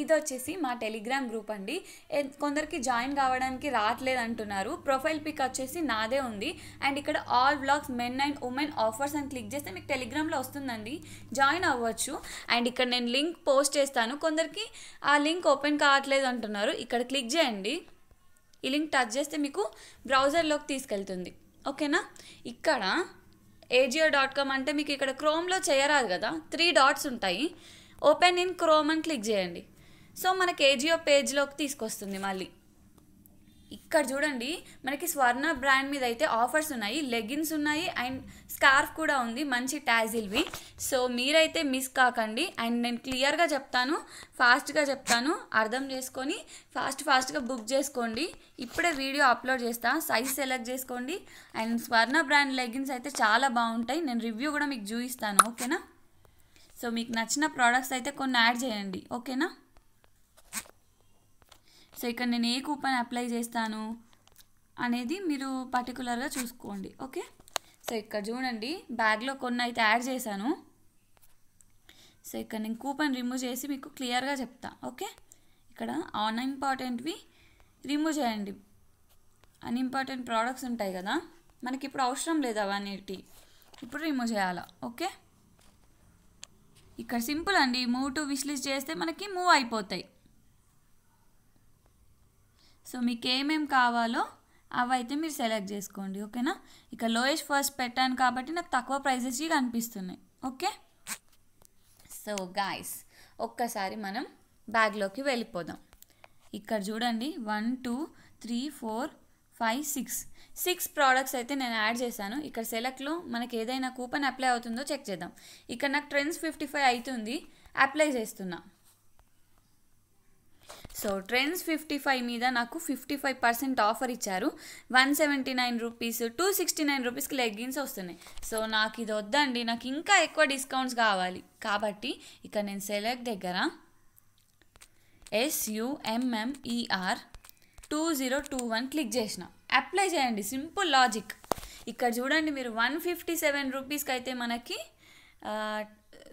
ఇది వచ్చేసి మా టెలిగ్రామ్ గ్రూప్ అండి కొందరికి జాయిన్ కావడానికి రావట్లేదు అంటున్నారు ప్రొఫైల్ పిక్ వచ్చేసి నాదే ఉంది అండ్ ఇక్కడ all blogs men and women offers అని క్లిక్ చేస్తే మీకు టెలిగ్రామ్లో వస్తుందండి జాయిన్ అవ్వచ్చు అండ్ ఇక్కడ నేను లింక్ పోస్ట్ చేస్తాను కొందరికి ఆ లింక్ ఓపెన్ కావట్లేదు అంటున్నారు ఇక్కడ క్లిక్ చేయండి ఈ లింక్ టచ్ చేస్తే మీకు బ్రౌజర్లోకి తీసుకెళ్తుంది ఓకేనా ఇక్కడ ఏజియో డాట్ కామ్ అంటే మీకు ఇక్కడ క్రోమ్లో చేయరాదు కదా త్రీ డాట్స్ ఉంటాయి ఓపెన్ ఇన్ క్రోమ్ అని క్లిక్ చేయండి సో మన కేజీఓ పేజ్లోకి తీసుకొస్తుంది మళ్ళీ ఇక్కడ చూడండి మనకి స్వర్ణ బ్రాండ్ మీద అయితే ఆఫర్స్ ఉన్నాయి లెగిన్స్ ఉన్నాయి అండ్ స్కార్ఫ్ కూడా ఉంది మంచి ట్యాజిల్వి సో మీరైతే మిస్ కాకండి అండ్ నేను క్లియర్గా చెప్తాను ఫాస్ట్గా చెప్తాను అర్థం చేసుకొని ఫాస్ట్ ఫాస్ట్గా బుక్ చేసుకోండి ఇప్పుడే వీడియో అప్లోడ్ చేస్తా సైజ్ సెలెక్ట్ చేసుకోండి అండ్ స్వర్ణ బ్రాండ్ లెగిన్స్ అయితే చాలా బాగుంటాయి నేను రివ్యూ కూడా మీకు చూపిస్తాను ఓకేనా సో మీకు నచ్చిన ప్రోడక్ట్స్ అయితే కొన్ని యాడ్ చేయండి ఓకేనా సో ఇక్కడ నేను ఏ కూపన్ అప్లై చేస్తాను అనేది మీరు పర్టికులర్గా చూసుకోండి ఓకే సో ఇక్కడ చూడండి బ్యాగ్లో కొన్ని అయితే యాడ్ చేశాను సో ఇక్కడ నేను కూపన్ రిమూవ్ చేసి మీకు క్లియర్గా చెప్తా ఓకే ఇక్కడ అన్ఇంపార్టెంట్వి రిమూవ్ చేయండి అన్ఇంపార్టెంట్ ప్రోడక్ట్స్ ఉంటాయి కదా మనకి ఇప్పుడు అవసరం లేదు అవన్నిటి ఇప్పుడు రిమూవ్ చేయాలా ఓకే ఇక్కడ సింపుల్ అండి మూవ్ టు విష్లిస్ట్ చేస్తే మనకి మూవ్ అయిపోతాయి సో మీకు ఏమేమి కావాలో అవైతే మీరు సెలెక్ట్ చేసుకోండి ఓకేనా ఇక లోయెస్ట్ ఫస్ట్ పెట్టాను కాబట్టి నాకు తక్కువ ప్రైజెస్ కనిపిస్తున్నాయి ఓకే సో గాయస్ ఒక్కసారి మనం బ్యాగ్లోకి వెళ్ళిపోదాం ఇక్కడ చూడండి one two three four five six six products అయితే నేను యాడ్ చేశాను ఇక్కడ సెలెక్ట్లో మనకి ఏదైనా కూపన్ అప్లై అవుతుందో చెక్ చేద్దాం ఇక్కడ నాకు ట్రెండ్స్ ఫిఫ్టీ ఫైవ్ అవుతుంది అప్లై చేస్తున్నాను సో ట్రెండ్స్ ఫిఫ్టీ ఫైవ్ మీద నాకు ఫిఫ్టీ ఫైవ్ పర్సెంట్ ఆఫర్ ఇచ్చారు one seventy nine rupees two sixty nine రూపీస్కి లెగ్గిన్స్ వస్తున్నాయి సో నాకు ఇది వద్దండి నాకు ఇంకా ఎక్కువ డిస్కౌంట్స్ కావాలి కాబట్టి ఇక్కడ నేను సెలెక్ట్ దగ్గర S U M M E R two zero two one click చేసిన అప్లై చేయండి సింపుల్ లాజిక్ ఇక్కడ చూడండి మీరు వన్ ఫిఫ్టీ సెవెన్ రూపీస్కి అయితే మనకి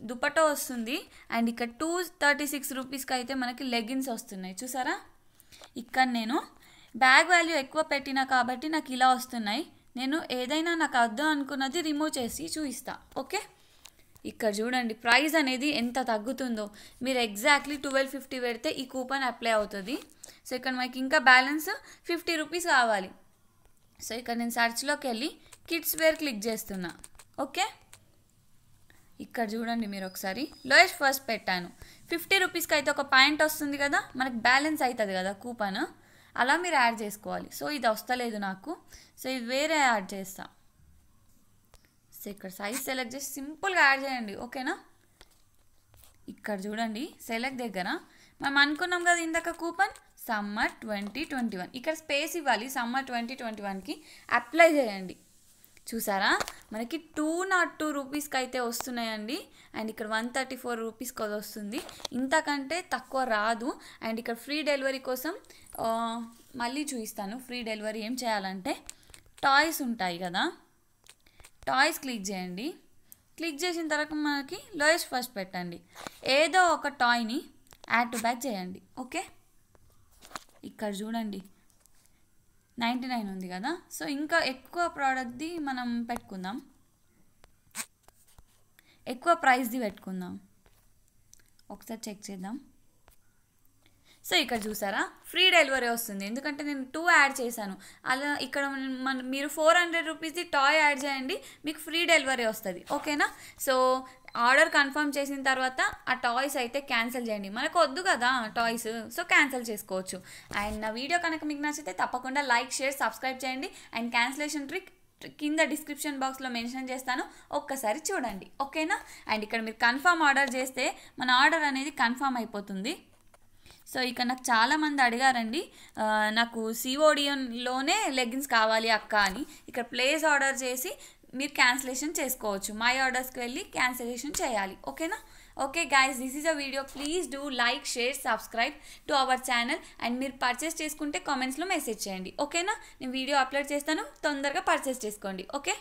దుపటో వస్తుంది అండ్ ఇక్కడ టూ థర్టీ సిక్స్ రూపీస్కి అయితే మనకి లెగిన్స్ వస్తున్నాయి చూసారా ఇక్కడ నేను బ్యాగ్ వాల్యూ ఎక్కువ పెట్టినా కాబట్టి నాకు ఇలా వస్తున్నాయి నేను ఏదైనా నాకు అర్థం అనుకున్నది రిమూవ్ చేసి చూపిస్తా ఓకే ఇక్కడ చూడండి ప్రైస్ అనేది ఎంత తగ్గుతుందో మీరు ఎగ్జాక్ట్లీ ట్వెల్వ్ ఫిఫ్టీ పెడితే ఈ కూపన్ అప్లై అవుతుంది సో ఇక్కడ మనకి ఇంకా బ్యాలెన్స్ ఫిఫ్టీ రూపీస్ కావాలి సో ఇక్కడ నేను సర్చ్లోకి వెళ్ళి కిడ్స్ వేర్ క్లిక్ చేస్తున్నా ఓకే ఇక్కడ చూడండి మీరు ఒకసారి లోయెస్ట్ ఫస్ట్ పెట్టాను ఫిఫ్టీ రూపీస్కి అయితే ఒక పాయింట్ వస్తుంది కదా మనకు బ్యాలెన్స్ అవుతుంది కదా కూపన్ అలా మీరు యాడ్ చేసుకోవాలి సో ఇది వస్తలేదు నాకు సో ఇది వేరే యాడ్ చేస్తా సో ఇక్కడ సైజ్ సెలెక్ట్ చేసి సింపుల్గా యాడ్ చేయండి ఓకేనా ఇక్కడ చూడండి సెలెక్ట్ దగ్గర మనం అనుకున్నాం కదా ఇందాక coupon summer twenty twenty one ఇక్కడ స్పేస్ ఇవ్వాలి సమ్మర్ ట్వంటీ ట్వంటీ వన్కి అప్లై చేయండి చూసారా మనకి టూ నాట్ టూ రూపీస్కి అయితే వస్తున్నాయండి అండ్ ఇక్కడ వన్ థర్టీ ఫోర్ రూపీస్కి అది వస్తుంది ఇంతకంటే తక్కువ రాదు అండ్ ఇక్కడ ఫ్రీ డెలివరీ కోసం మళ్ళీ చూపిస్తాను ఫ్రీ డెలివరీ ఏం చేయాలంటే టాయ్స్ ఉంటాయి కదా టాయ్స్ క్లిక్ చేయండి క్లిక్ చేసిన తర్వాత మనకి లోయెస్ట్ ఫస్ట్ పెట్టండి ఏదో ఒక టాయ్ని యాడ్ టు బ్యాక్ చేయండి ఓకే ఇక్కడ చూడండి నైంటీ నైన్ ఉంది కదా సో ఇంకా ఎక్కువ ప్రోడక్ట్ది మనం పెట్టుకుందాం ఎక్కువ ప్రైస్ది పెట్టుకుందాం ఒకసారి చెక్ చేద్దాం సో ఇక్కడ చూసారా ఫ్రీ డెలివరీ వస్తుంది ఎందుకంటే నేను టూ యాడ్ చేశాను అలా ఇక్కడ మన మీరు ఫోర్ హండ్రెడ్ రూపీస్ది టాయ్ యాడ్ చేయండి మీకు ఫ్రీ డెలివరీ వస్తుంది ఓకేనా సో ఆర్డర్ కన్ఫర్మ్ చేసిన తర్వాత ఆ టాయ్స్ అయితే క్యాన్సిల్ చేయండి మనకు వద్దు కదా టాయ్స్ సో క్యాన్సిల్ చేసుకోవచ్చు అండ్ నా వీడియో కనుక మీకు నచ్చితే తప్పకుండా లైక్ షేర్ సబ్స్క్రైబ్ చేయండి అండ్ క్యాన్సిలేషన్ ట్రిక్ కింద డిస్క్రిప్షన్ బాక్స్లో మెన్షన్ చేస్తాను ఒక్కసారి చూడండి ఓకేనా అండ్ ఇక్కడ మీరు కన్ఫర్మ్ ఆర్డర్ చేస్తే మన ఆర్డర్ అనేది కన్ఫర్మ్ అయిపోతుంది సో ఇక నాకు చాలామంది అడిగారండి నాకు సిఓడియన్లోనే లెగ్గిన్స్ కావాలి అక్క అని ఇక్కడ ప్లేస్ ఆర్డర్ చేసి మీరు క్యాన్సిలేషన్ చేసుకోవచ్చు మై ఆర్డర్స్కి వెళ్ళి క్యాన్సిలేషన్ చేయాలి ఓకేనా okay guys this is a video please do like share subscribe to our channel and మీరు పర్చేస్ చేసుకుంటే కామెంట్స్లో మెసేజ్ చేయండి ఓకేనా నేను వీడియో అప్లోడ్ చేస్తాను తొందరగా పర్చేస్ చేసుకోండి ఓకే